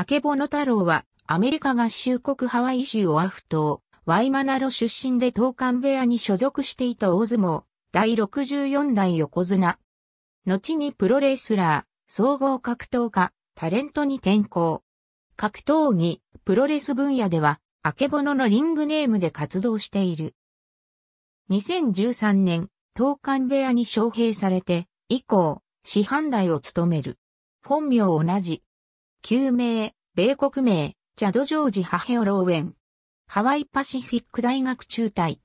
あけぼの太郎は、アメリカ合衆国ハワイ州オアフ島、ワイマナロ出身で東韓部屋に所属していた大相撲、第64代横綱。後にプロレスラー、総合格闘家、タレントに転向。格闘技、プロレス分野では、あけぼののリングネームで活動している。2013年、東韓部屋に招聘されて、以降、師範代を務める。本名同じ、旧名、米国名、ジャド・ジョージ・ハヘオ・ローウェン。ハワイパシフィック大学中退。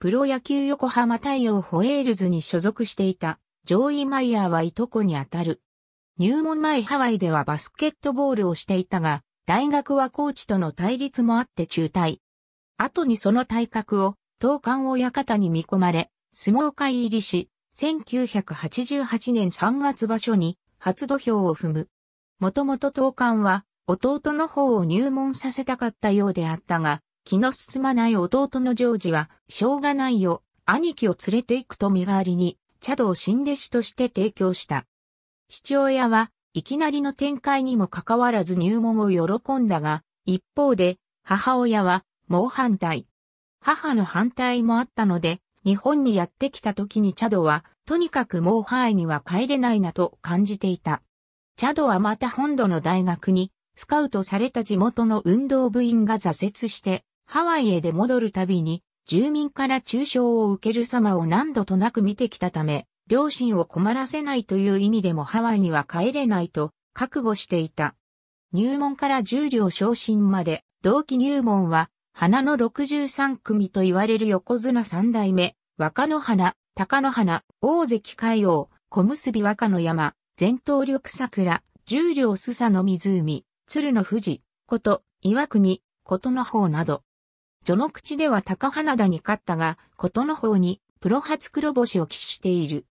プロ野球横浜太陽ホエールズに所属していた、ジョーイ・マイヤーはいとこにあたる。入門前ハワイではバスケットボールをしていたが、大学はコーチとの対立もあって中退。後にその体格を、東館親方に見込まれ、相撲会入りし、1988年3月場所に初土俵を踏む。もともと当館は弟の方を入門させたかったようであったが、気の進まない弟のジョージは、しょうがないよ、兄貴を連れて行くと身代わりに、茶道新弟子として提供した。父親はいきなりの展開にもかかわらず入門を喜んだが、一方で母親は猛反対。母の反対もあったので、日本にやってきた時にチャドは、とにかくもうハには帰れないなと感じていた。チャドはまた本土の大学にスカウトされた地元の運動部員が挫折してハワイへで戻るたびに住民から中傷を受ける様を何度となく見てきたため両親を困らせないという意味でもハワイには帰れないと覚悟していた。入門から重量昇進まで同期入門は花の63組と言われる横綱三代目若野花、高野花、大関海王、小結若野山、全頭緑桜、十両須佐の湖、鶴の富士、こと、岩国、ことの方など。序の口では高花田に勝ったが、ことの方に、プロ初黒星を喫している。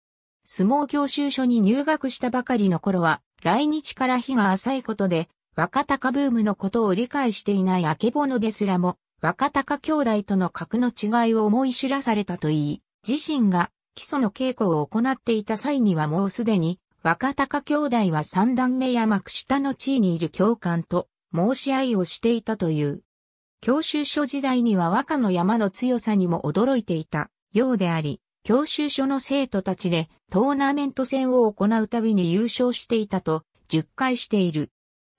相撲教習所に入学したばかりの頃は、来日から日が浅いことで、若鷹ブームのことを理解していない明けぼのですらも、若鷹兄弟との格の違いを思い知らされたといい、自身が基礎の稽古を行っていた際にはもうすでに若隆兄弟は三段目山下の地位にいる教官と申し合いをしていたという。教習所時代には若の山の強さにも驚いていたようであり、教習所の生徒たちでトーナメント戦を行うたびに優勝していたと10回している。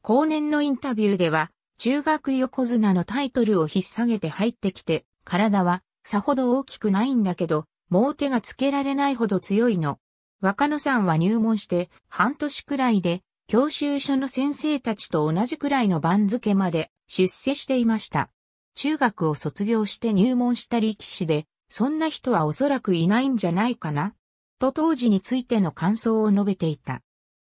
後年のインタビューでは、中学横綱のタイトルを引っ提げて入ってきて、体はさほど大きくないんだけど、もう手がつけられないほど強いの。若野さんは入門して半年くらいで教習所の先生たちと同じくらいの番付まで出世していました。中学を卒業して入門した力士で、そんな人はおそらくいないんじゃないかな、と当時についての感想を述べていた。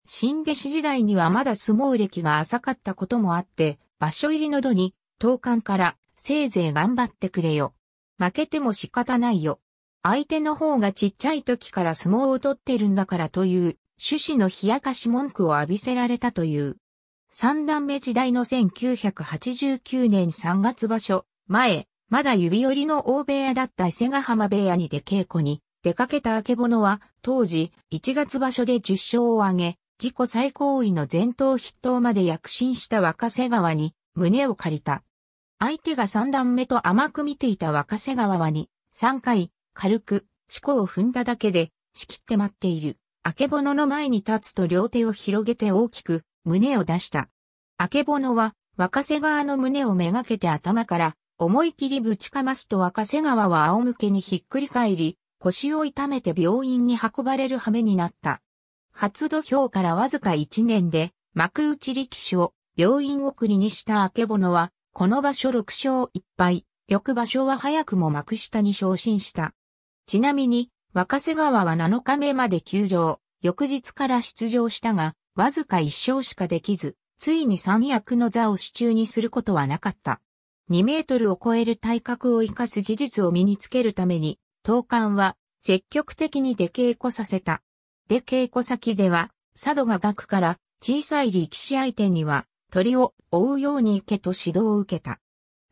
新弟子時代にはまだ相撲歴が浅かったこともあって、場所入りの度に、当館から、せいぜい頑張ってくれよ。負けても仕方ないよ。相手の方がちっちゃい時から相撲を取ってるんだからという趣旨の冷やかし文句を浴びせられたという。三段目時代の1989年3月場所、前、まだ指折りの大部屋だった伊勢ヶ浜部屋に出稽古に出かけた明け者は、当時、1月場所で10勝を挙げ、自己最高位の前頭筆頭まで躍進した若瀬川に、胸を借りた。相手が三段目と甘く見ていた若瀬川はに、3回、軽く、思考を踏んだだけで、仕切って待っている。あけぼのの前に立つと両手を広げて大きく、胸を出した。あけぼのは、若瀬川の胸をめがけて頭から、思い切りぶちかますと若瀬川は仰向けにひっくり返り、腰を痛めて病院に運ばれる羽目になった。初土俵からわずか1年で、幕内力士を病院送りにしたあけぼのは、この場所6勝一敗、翌場所は早くも幕下に昇進した。ちなみに、若瀬川は7日目まで休場、翌日から出場したが、わずか1勝しかできず、ついに三役の座を手中にすることはなかった。2メートルを超える体格を生かす技術を身につけるために、東館は積極的に出稽古させた。出稽古先では、佐渡が学から小さい力士相手には鳥を追うように行けと指導を受けた。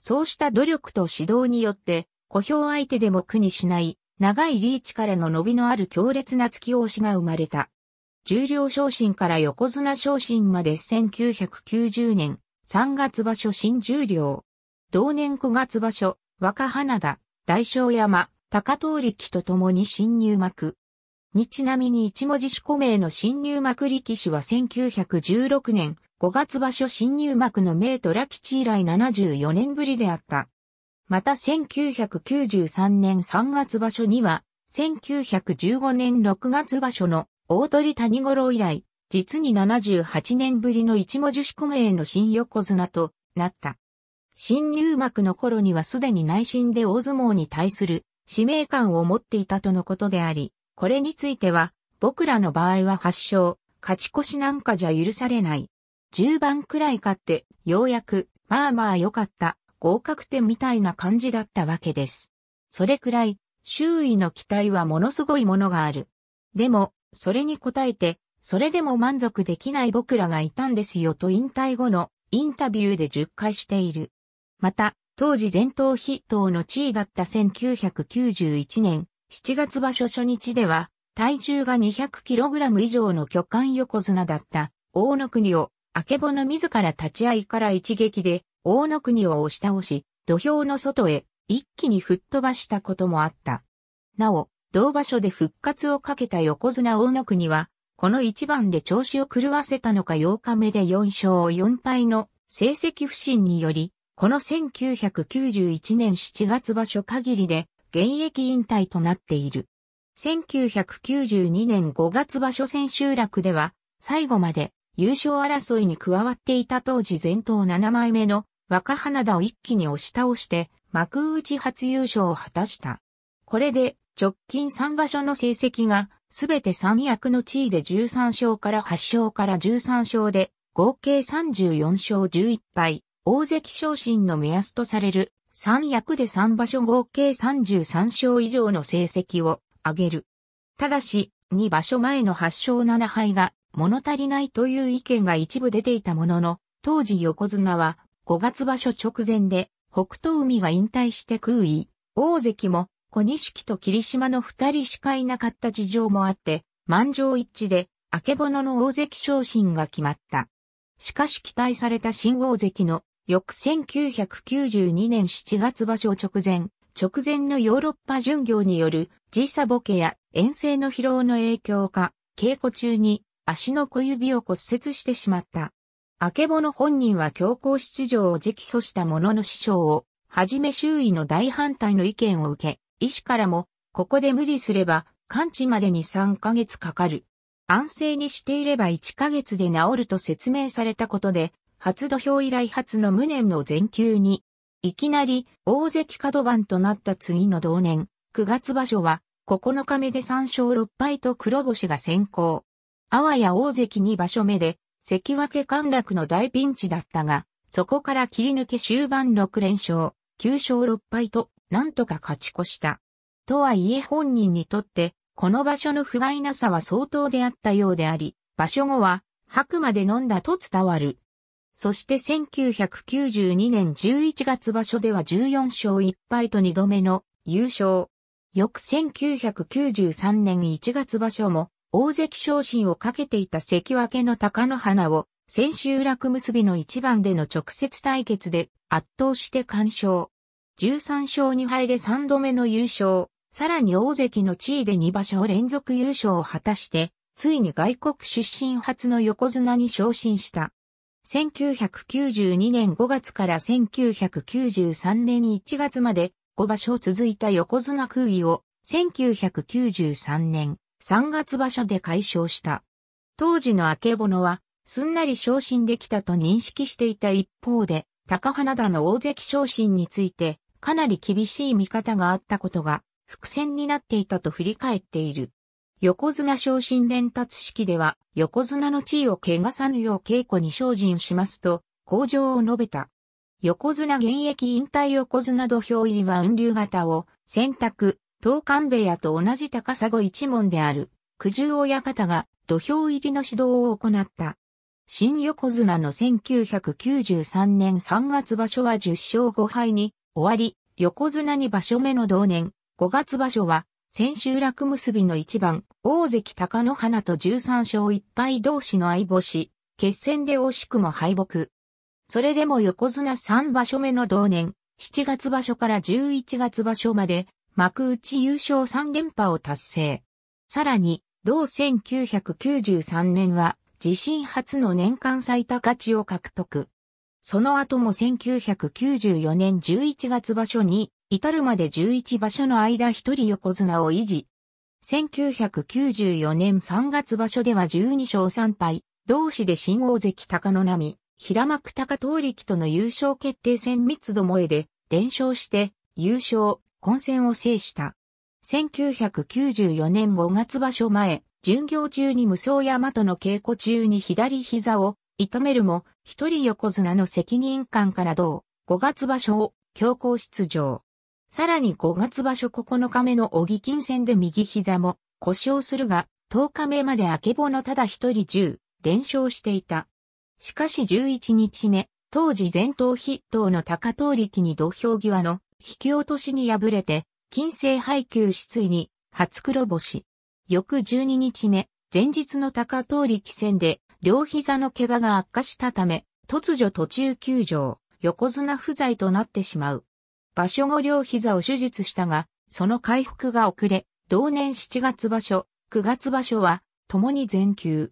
そうした努力と指導によって、小兵相手でも苦にしない長いリーチからの伸びのある強烈な突き押しが生まれた。重量昇進から横綱昇進まで1990年3月場所新重量。同年9月場所、若花田、大正山、高藤力と共に新入幕。にちなみに一文字四個名の新入幕力士は1916年5月場所新入幕の名トラ吉以来74年ぶりであった。また1993年3月場所には、1915年6月場所の大鳥谷五郎以来、実に78年ぶりの一文字めへの新横綱となった。新入幕の頃にはすでに内心で大相撲に対する使命感を持っていたとのことであり、これについては、僕らの場合は発祥、勝ち越しなんかじゃ許されない。10番くらい勝って、ようやく、まあまあ良かった、合格点みたいな感じだったわけです。それくらい、周囲の期待はものすごいものがある。でも、それに応えて、それでも満足できない僕らがいたんですよと引退後のインタビューで10回している。また、当時前頭筆頭の地位だった1991年7月場所初日では、体重が 200kg 以上の巨漢横綱だった大野国を、あけぼの自ら立ち合いから一撃で大野国を押し倒し、土俵の外へ一気に吹っ飛ばしたこともあった。なお、同場所で復活をかけた横綱大野国は、この一番で調子を狂わせたのか8日目で4勝4敗の成績不振により、この1991年7月場所限りで現役引退となっている。1992年5月場所千秋楽では、最後まで優勝争いに加わっていた当時前頭7枚目の若花田を一気に押し倒して、幕内初優勝を果たした。これで、直近3場所の成績が、すべて三役の地位で13勝から8勝から13勝で、合計34勝11敗、大関昇進の目安とされる、三役で3場所合計33勝以上の成績を上げる。ただし、2場所前の8勝7敗が物足りないという意見が一部出ていたものの、当時横綱は5月場所直前で北東海が引退して空位、大関も小錦と霧島の二人しかいなかった事情もあって、満場一致で、明けぼのの大関昇進が決まった。しかし期待された新大関の翌1992年7月場所直前、直前のヨーロッパ巡業による時差ボケや遠征の疲労の影響か、稽古中に足の小指を骨折してしまった。明けぼの本人は強行出場を直訴した者のの師匠を、はじめ周囲の大反対の意見を受け、医師からも、ここで無理すれば、完治までに3ヶ月かかる。安静にしていれば1ヶ月で治ると説明されたことで、初土俵以来初の無念の全休に、いきなり大関角番となった次の同年、9月場所は、9日目で3勝6敗と黒星が先行。あわや大関2場所目で、関脇陥落の大ピンチだったが、そこから切り抜け終盤6連勝、9勝6敗と、なんとか勝ち越した。とはいえ本人にとって、この場所の不甲斐なさは相当であったようであり、場所後は、白まで飲んだと伝わる。そして1992年11月場所では14勝1敗と2度目の優勝。翌1993年1月場所も大関昇進をかけていた関脇の高野花を千秋楽結びの一番での直接対決で圧倒して完勝。13勝2敗で3度目の優勝、さらに大関の地位で2場所連続優勝を果たして、ついに外国出身初の横綱に昇進した。1992年5月から1993年1月まで5場所続いた横綱空位を1993年三月場所で解消した。当時の曙は、すんなり昇進できたと認識していた一方で、高花田の大関昇進について、かなり厳しい見方があったことが、伏線になっていたと振り返っている。横綱昇進伝達式では、横綱の地位を汚さぬよう稽古に精進しますと、向上を述べた。横綱現役引退横綱土俵入りは雲流型を選択、東関部屋と同じ高砂一門である、九十親方が土俵入りの指導を行った。新横綱の1993年3月場所は10勝5敗に終わり、横綱に場所目の同年、5月場所は、千秋楽結びの一番、大関高野花と13勝1敗同士の相星、決戦で惜しくも敗北。それでも横綱3場所目の同年、7月場所から11月場所まで、幕内優勝3連覇を達成。さらに、同1993年は自身初の年間最多勝ちを獲得。その後も1994年11月場所に至るまで11場所の間一人横綱を維持。1994年3月場所では12勝3敗、同志で新大関高野並、平幕高東力との優勝決定戦三つどもえで連勝して優勝、混戦を制した。1994年5月場所前、巡業中に無双山との稽古中に左膝を痛めるも、一人横綱の責任感から同、5月場所を強行出場。さらに5月場所9日目の小木金戦で右膝も故障するが、10日目まで明けぼのただ一人10連勝していた。しかし11日目、当時前頭筆頭の高遠力に土俵際の引き落としに敗れて、金星配給失意に初黒星。翌12日目、前日の高遠力戦で両膝の怪我が悪化したため、突如途中休場、横綱不在となってしまう。場所後両膝を手術したが、その回復が遅れ、同年7月場所、9月場所は、共に全休。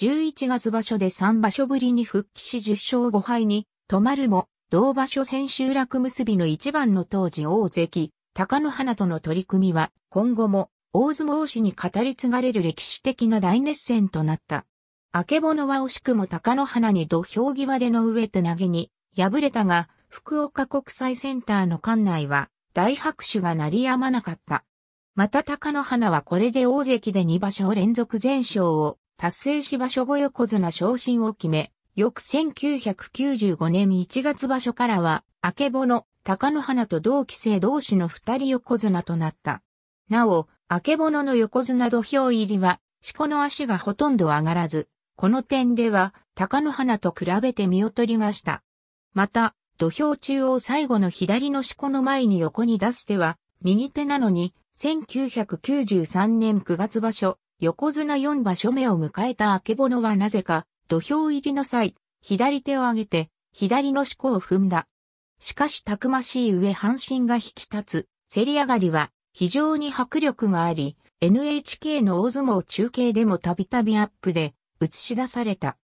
11月場所で3場所ぶりに復帰し10勝5敗に、止まるも、同場所千秋楽結びの一番の当時大関、高野花との取り組みは、今後も、大相撲史に語り継がれる歴史的な大熱戦となった。明けぼのは惜しくも高野花に土俵際での上手投げに、敗れたが、福岡国際センターの館内は、大拍手が鳴りやまなかった。また高野花はこれで大関で2場所連続全勝を達成し場所後横綱昇進を決め、翌1995年1月場所からは、明けぼの、高野花と同期生同士の二人横綱となった。なお、明けぼのの横綱土俵入りは、四股の足がほとんど上がらず、この点では、高野花と比べて見劣りました。また、土俵中央最後の左の四股の前に横に出す手は、右手なのに、1993年9月場所、横綱4場所目を迎えた明けぼのはなぜか、土俵入りの際、左手を上げて、左の四股を踏んだ。しかしたくましい上半身が引き立つ、競り上がりは非常に迫力があり、NHK の大相撲中継でもたびたびアップで映し出された。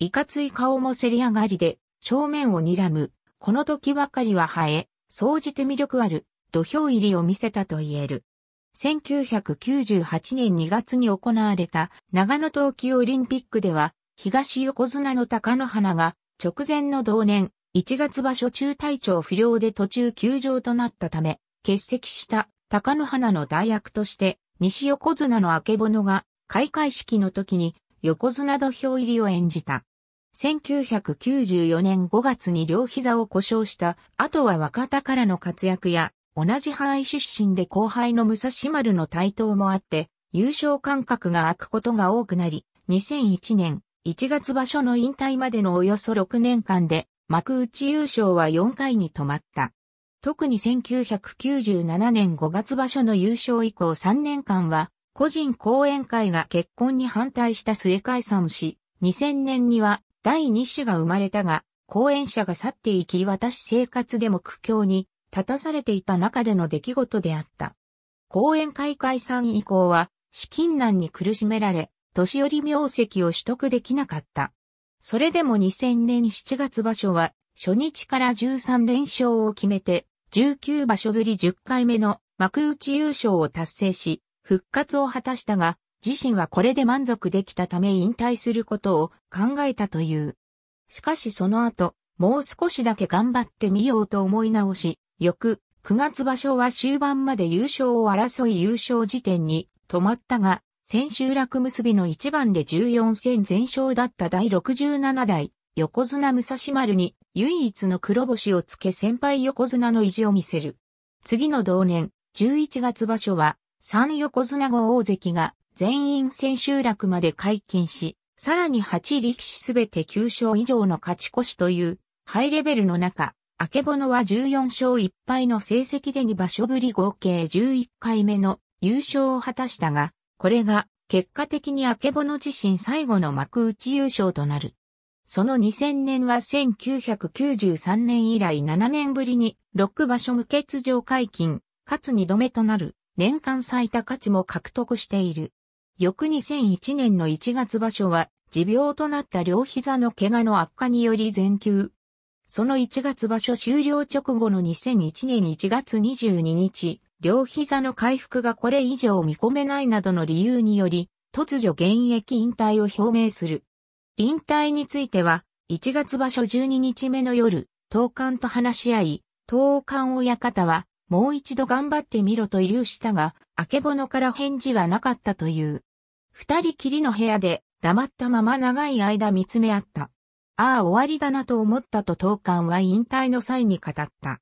いかつい顔も競り上がりで正面を睨む。この時ばかりは生え、総じて魅力ある土俵入りを見せたと言える。1998年2月に行われた長野冬季オリンピックでは、東横綱の高野花が直前の同年1月場所中体調不良で途中休場となったため、欠席した高野花の代役として西横綱の明けぼのが開会式の時に横綱土俵入りを演じた。1994年5月に両膝を故障した後は若田からの活躍や同じ範囲出身で後輩の武蔵丸の台頭もあって、優勝感覚が空くことが多くなり、2001年1月場所の引退までのおよそ6年間で、幕内優勝は4回に止まった。特に1997年5月場所の優勝以降3年間は、個人講演会が結婚に反対した末解散し、2000年には第2子が生まれたが、講演者が去っていき私生活でも苦境に立たされていた中での出来事であった。講演会解散以降は、資金難に苦しめられ、年寄り名跡を取得できなかった。それでも2000年7月場所は、初日から13連勝を決めて、19場所ぶり10回目の幕内優勝を達成し、復活を果たしたが、自身はこれで満足できたため引退することを考えたという。しかしその後、もう少しだけ頑張ってみようと思い直し、翌、9月場所は終盤まで優勝を争い優勝時点に止まったが、千秋楽結びの一番で14戦全勝だった第67代横綱武蔵丸に唯一の黒星をつけ先輩横綱の意地を見せる。次の同年、11月場所は、3横綱後大関が全員千秋楽まで解禁し、さらに8力士すべて9勝以上の勝ち越しというハイレベルの中、明けぼのは14勝1敗の成績で2場所ぶり合計11回目の優勝を果たしたが、これが結果的に明けぼの自身最後の幕内優勝となる。その2000年は1993年以来7年ぶりに6場所無欠場解禁、かつ2度目となる年間最多価値も獲得している。翌2001年の1月場所は持病となった両膝の怪我の悪化により全休、その1月場所終了直後の2001年1月22日、両膝の回復がこれ以上見込めないなどの理由により、突如現役引退を表明する。引退については、1月場所12日目の夜、東館と話し合い、東館親方は、もう一度頑張ってみろと遺留したが、明けぼのから返事はなかったという。二人きりの部屋で、黙ったまま長い間見つめ合った。ああ終わりだなと思ったと当館は引退の際に語った。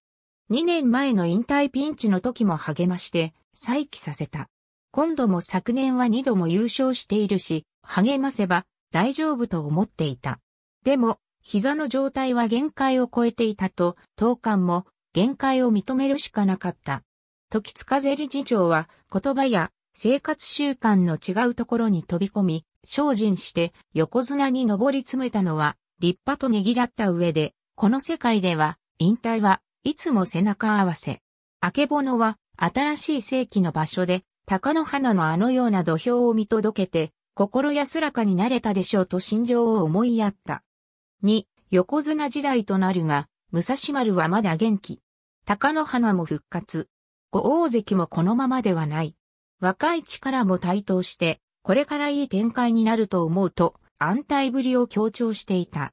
2年前の引退ピンチの時も励まして、再起させた。今度も昨年は2度も優勝しているし、励ませば大丈夫と思っていた。でも、膝の状態は限界を超えていたと、当館も限界を認めるしかなかった。時津風理事長は言葉や生活習慣の違うところに飛び込み、精進して横綱に登り詰めたのは立派とねぎらった上で、この世界では、引退はいつも背中合わせ。あけぼのは、新しい世紀の場所で、鷹の花のあのような土俵を見届けて、心安らかになれたでしょうと心情を思いやった。2、横綱時代となるが、武蔵丸はまだ元気。鷹の花も復活。五大関もこのままではない。若い力も台頭して、これからいい展開になると思うと、安泰ぶりを強調していた。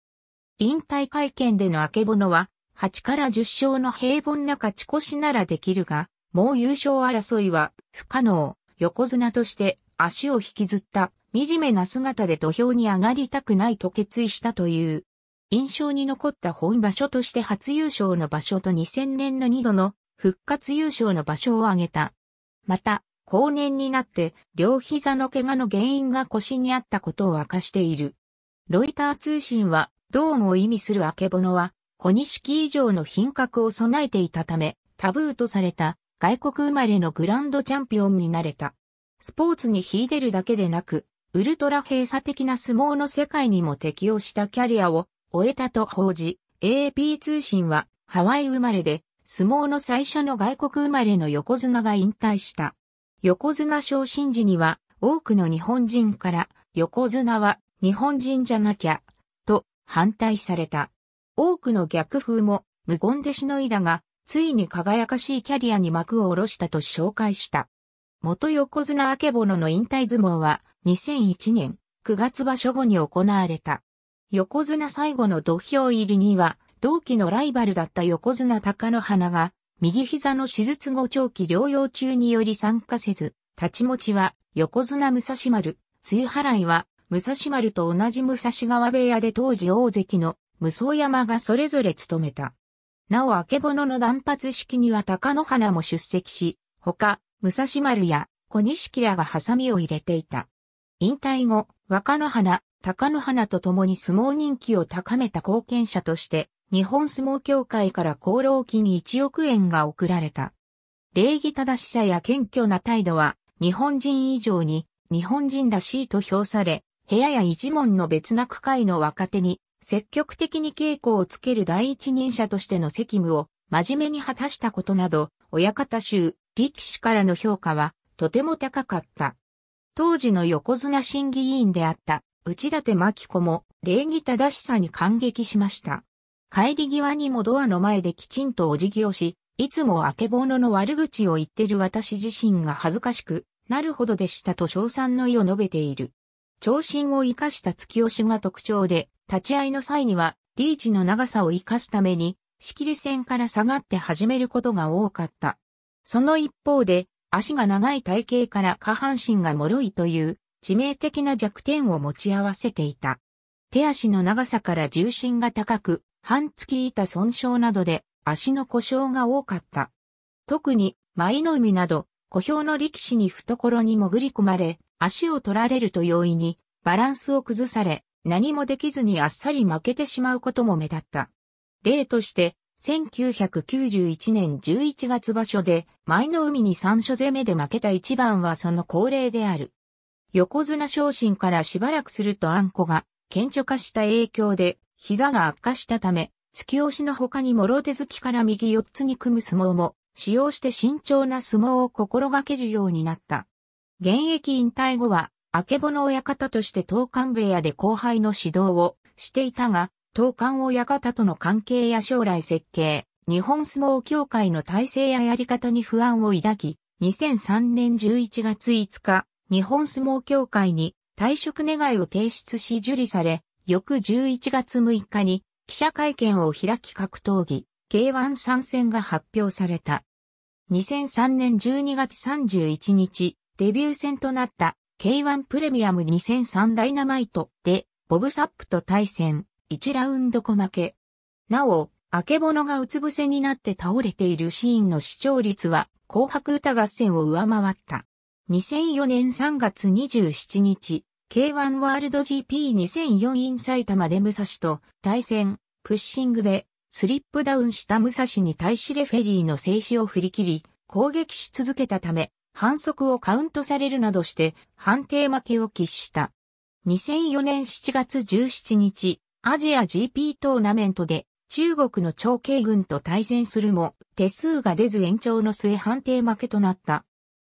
引退会見での明けぼのは、8から10勝の平凡な勝ち越しならできるが、もう優勝争いは不可能、横綱として足を引きずった惨めな姿で土俵に上がりたくないと決意したという。印象に残った本場所として初優勝の場所と2000年の2度の復活優勝の場所を挙げた。また、後年になって両膝の怪我の原因が腰にあったことを明かしている。ロイター通信は、ドームを意味するあけぼのは、小錦以上の品格を備えていたため、タブーとされた外国生まれのグランドチャンピオンになれた。スポーツに秀でるだけでなく、ウルトラ閉鎖的な相撲の世界にも適応したキャリアを終えたと報じ、AP 通信はハワイ生まれで、相撲の最初の外国生まれの横綱が引退した。横綱昇進時には多くの日本人から横綱は日本人じゃなきゃと反対された。多くの逆風も無言でしのいだが、ついに輝かしいキャリアに幕を下ろしたと紹介した。元横綱明けぼのの引退相撲は2001年9月場所後に行われた。横綱最後の土俵入りには同期のライバルだった横綱高野花が右膝の手術後長期療養中により参加せず、立ち持ちは横綱武蔵丸、梅払いは武蔵丸と同じ武蔵川部屋で当時大関の無双山がそれぞれ務めた。なお、あけぼのの断髪式には高野花も出席し、他、武蔵丸や小錦らがハサミを入れていた。引退後、若野花、高野花と共に相撲人気を高めた貢献者として、日本相撲協会から功労金1億円が贈られた。礼儀正しさや謙虚な態度は、日本人以上に、日本人らしいと評され、部屋や一門の別な区会の若手に、積極的に稽古をつける第一人者としての責務を、真面目に果たしたことなど、親方衆、力士からの評価は、とても高かった。当時の横綱審議委員であった、内立真紀子も、礼儀正しさに感激しました。帰り際にもドアの前できちんとお辞儀をし、いつもあけぼのの悪口を言ってる私自身が恥ずかしくなるほどでしたと称賛の意を述べている。長身を生かした突き押しが特徴で、立ち合いの際にはリーチの長さを生かすために、仕切り線から下がって始めることが多かった。その一方で、足が長い体型から下半身が脆いという致命的な弱点を持ち合わせていた。手足の長さから重心が高く、半月板損傷などで足の故障が多かった。特に、舞の海など、小兵の力士に懐に潜り込まれ、足を取られると容易に、バランスを崩され、何もできずにあっさり負けてしまうことも目立った。例として、1991年11月場所で、舞の海に三所攻めで負けた一番はその恒例である。横綱昇進からしばらくするとあんこが、顕著化した影響で、膝が悪化したため、突き押しの他にもろ手突きから右四つに組む相撲も、使用して慎重な相撲を心がけるようになった。現役引退後は、あけぼの親方として東関部屋で後輩の指導をしていたが、東関親方との関係や将来設計、日本相撲協会の体制ややり方に不安を抱き、2003年11月5日、日本相撲協会に退職願を提出し受理され、翌11月6日に記者会見を開き格闘技 K1 参戦が発表された。2003年12月31日、デビュー戦となった K1 プレミアム2003ダイナマイトでボブサップと対戦、1ラウンド小負け。なお、あけぼのがうつ伏せになって倒れているシーンの視聴率は紅白歌合戦を上回った。2004年3月27日、K1 ワールド GP2004 イン埼玉で武蔵と対戦、プッシングでスリップダウンした武蔵に対しレフェリーの静止を振り切り、攻撃し続けたため、反則をカウントされるなどして判定負けを喫した。2004年7月17日、アジア GP トーナメントで中国の長慶軍と対戦するも、手数が出ず延長の末判定負けとなった。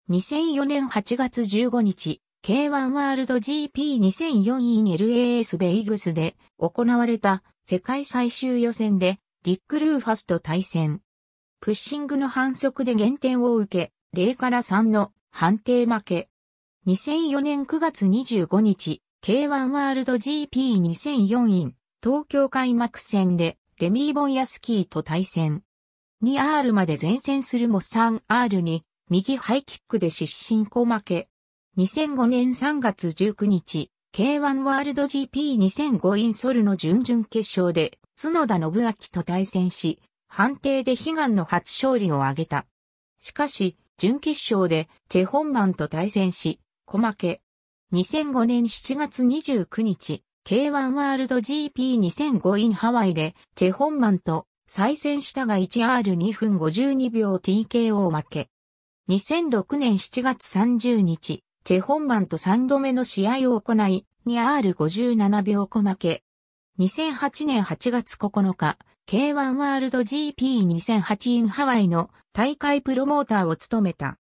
2004年8月15日、K1 ワールド GP2004 i LAS ベイグスで行われた世界最終予選でディック・ルーファスと対戦。プッシングの反則で減点を受け、0から3の判定負け。2004年9月25日、K1 ワールド GP2004 i 東京開幕戦でレミー・ボンヤスキーと対戦。2R まで前線するも 3R に右ハイキックで失神小負け。2005年3月19日、K1 ワールド GP2005 インソルの準々決勝で、角田信明と対戦し、判定で悲願の初勝利を挙げた。しかし、準決勝でチェ・ホンマンと対戦し、小負け。2005年7月29日、K1 ワールド GP2005 インハワイで、チェ・ホンマンと再戦したが 1R2 分52秒 TKO 負け。2006年7月30日、チェホンマンと3度目の試合を行い、2R57 秒小負け。2008年8月9日、K1 ワールド GP2008 インハワイの大会プロモーターを務めた。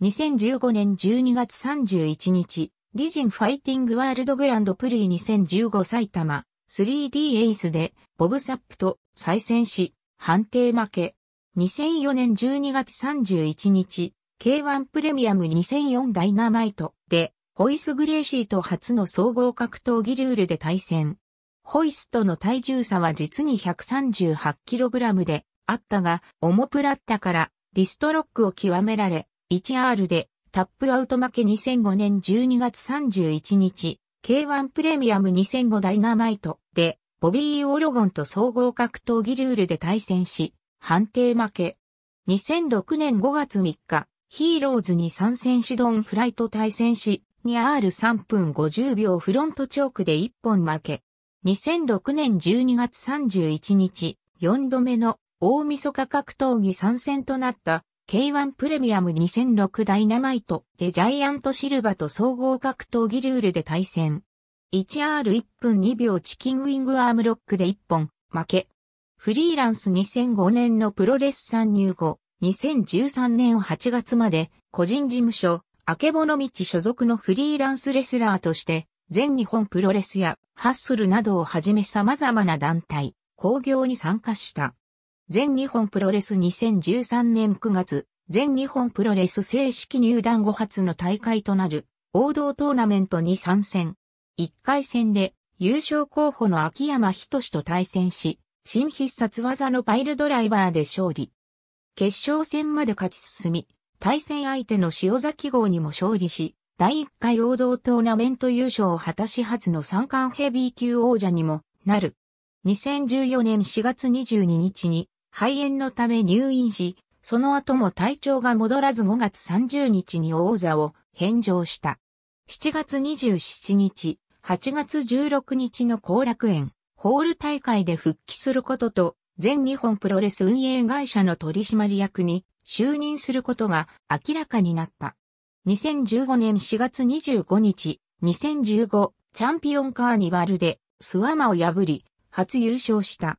2015年12月31日、リジンファイティングワールドグランドプリ2015埼玉 3D エイスでボブサップと再戦し、判定負け。2004年12月31日、K1 プレミアム2004ダイナマイトで、ホイス・グレーシーと初の総合格闘技ルールで対戦。ホイスとの体重差は実に 138kg であったが、オモプラッタからリストロックを極められ、1R でタップアウト負け2005年12月31日、K1 プレミアム2005ダイナマイトで、ボビー・オロゴンと総合格闘技ルールで対戦し、判定負け。2006年5月3日、ヒーローズに参戦しドンフライト対戦し、2R3 分50秒フロントチョークで1本負け。2006年12月31日、4度目の大晦日格闘技参戦となった K1 プレミアム2006ダイナマイトでジャイアントシルバと総合格闘技ルールで対戦。1R1 分2秒チキンウィングアームロックで1本負け。フリーランス2005年のプロレス参入後、2013年8月まで個人事務所、あけぼの道所属のフリーランスレスラーとして、全日本プロレスやハッスルなどをはじめ様々な団体、工業に参加した。全日本プロレス2013年9月、全日本プロレス正式入団後初の大会となる王道トーナメントに参戦。1回戦で優勝候補の秋山仁と対戦し、新必殺技のパイルドライバーで勝利。決勝戦まで勝ち進み、対戦相手の塩崎号にも勝利し、第1回王道トーナメント優勝を果たし初の三冠ヘビー級王者にもなる。2014年4月22日に肺炎のため入院し、その後も体調が戻らず5月30日に王座を返上した。7月27日、8月16日の後楽園、ホール大会で復帰することと全日本プロレス運営会社の取締役に就任することが明らかになった。2015年4月25日、2015チャンピオンカーニバルでスワマを破り、初優勝した。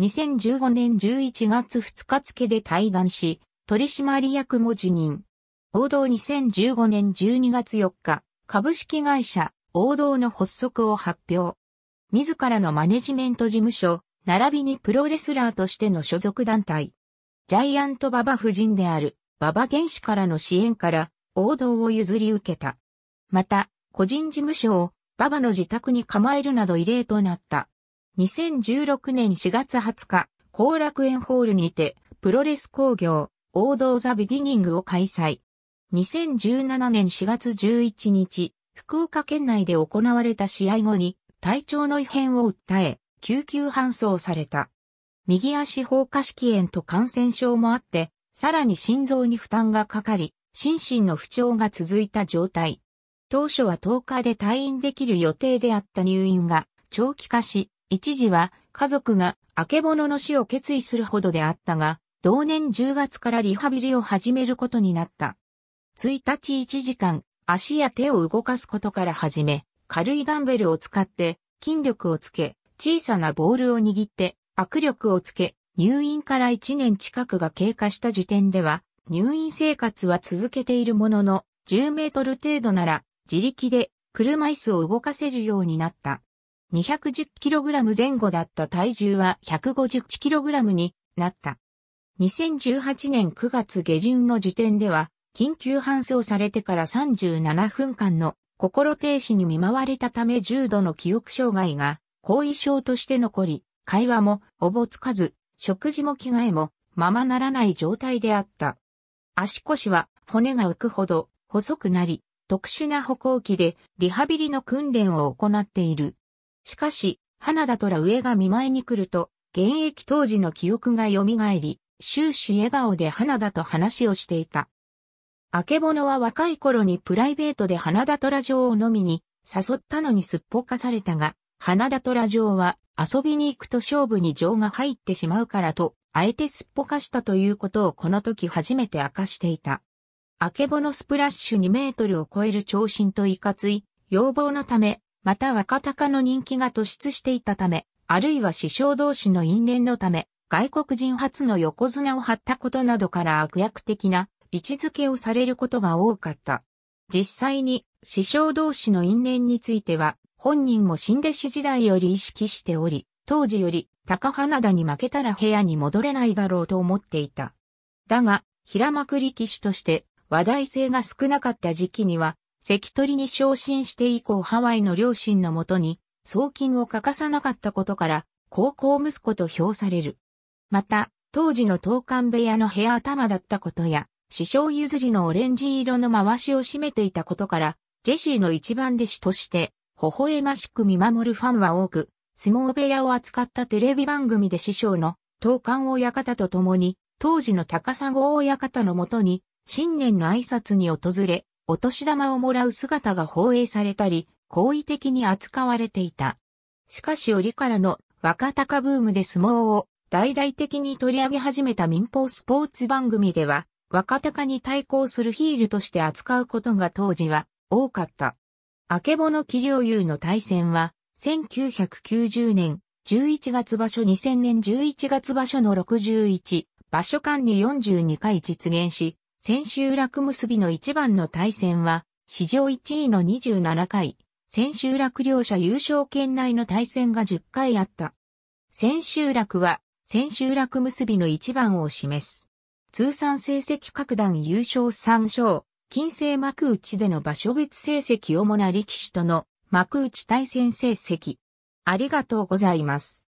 2015年11月2日付で退団し、取締役も辞任。王道2015年12月4日、株式会社王道の発足を発表。自らのマネジメント事務所、並びにプロレスラーとしての所属団体。ジャイアントババ夫人であるババ原子からの支援から王道を譲り受けた。また、個人事務所をババの自宅に構えるなど異例となった。2016年4月20日、後楽園ホールにて、プロレス工業、王道ザ・ビギニングを開催。2017年4月11日、福岡県内で行われた試合後に体調の異変を訴え、救急搬送された。右足放火式炎と感染症もあって、さらに心臓に負担がかかり、心身の不調が続いた状態。当初は10日で退院できる予定であった入院が長期化し、一時は家族が明け物のの死を決意するほどであったが、同年10月からリハビリを始めることになった。1日1時間、足や手を動かすことから始め、軽いダンベルを使って筋力をつけ、小さなボールを握って握力をつけ、入院から1年近くが経過した時点では、入院生活は続けているものの、10メートル程度なら、自力で車椅子を動かせるようになった。2 1 0ラム前後だった体重は1 5 1ラムになった。2018年9月下旬の時点では、緊急搬送されてから37分間の心停止に見舞われたため重度の記憶障害が後遺症として残り、会話もおぼつかず、食事も着替えもままならない状態であった。足腰は骨が浮くほど細くなり、特殊な歩行器でリハビリの訓練を行っている。しかし、花田虎上が見舞いに来ると、現役当時の記憶が蘇り、終始笑顔で花田と話をしていた。あけぼのは若い頃にプライベートで花田虎城を飲みに誘ったのにすっぽかされたが、花田虎城は遊びに行くと勝負に情が入ってしまうからと、あえてすっぽかしたということをこの時初めて明かしていた。あけぼのスプラッシュ2メートルを超える長身といかつい、要望のため、また若鷹の人気が突出していたため、あるいは師匠同士の因縁のため、外国人初の横綱を張ったことなどから悪役的な位置づけをされることが多かった。実際に師匠同士の因縁については、本人も新弟子時代より意識しており、当時より高花田に負けたら部屋に戻れないだろうと思っていた。だが、平幕力士として話題性が少なかった時期には、関取に昇進して以降ハワイの両親のもとに、送金を欠かさなかったことから、高校息子と評される。また、当時の東館部屋の部屋頭だったことや、師匠譲りのオレンジ色の回しを占めていたことから、ジェシーの一番弟子として、微笑ましく見守るファンは多く、相撲部屋を扱ったテレビ番組で師匠の東館親方と共に、当時の高砂親方のもとに、新年の挨拶に訪れ、お年玉をもらう姿が放映されたり、好意的に扱われていた。しかし折からの若鷹ブームで相撲を大々的に取り上げ始めた民放スポーツ番組では、若鷹に対抗するヒールとして扱うことが当時は多かった。明けぼの木良優の対戦は、1990年11月場所2000年11月場所の61場所間に42回実現し、千秋楽結びの一番の対戦は、史上1位の27回、千秋楽両者優勝圏内の対戦が10回あった。千秋楽は、千秋楽結びの一番を示す。通算成績各段優勝3勝、近世幕内での場所別成績主な力士との幕内対戦成績。ありがとうございます。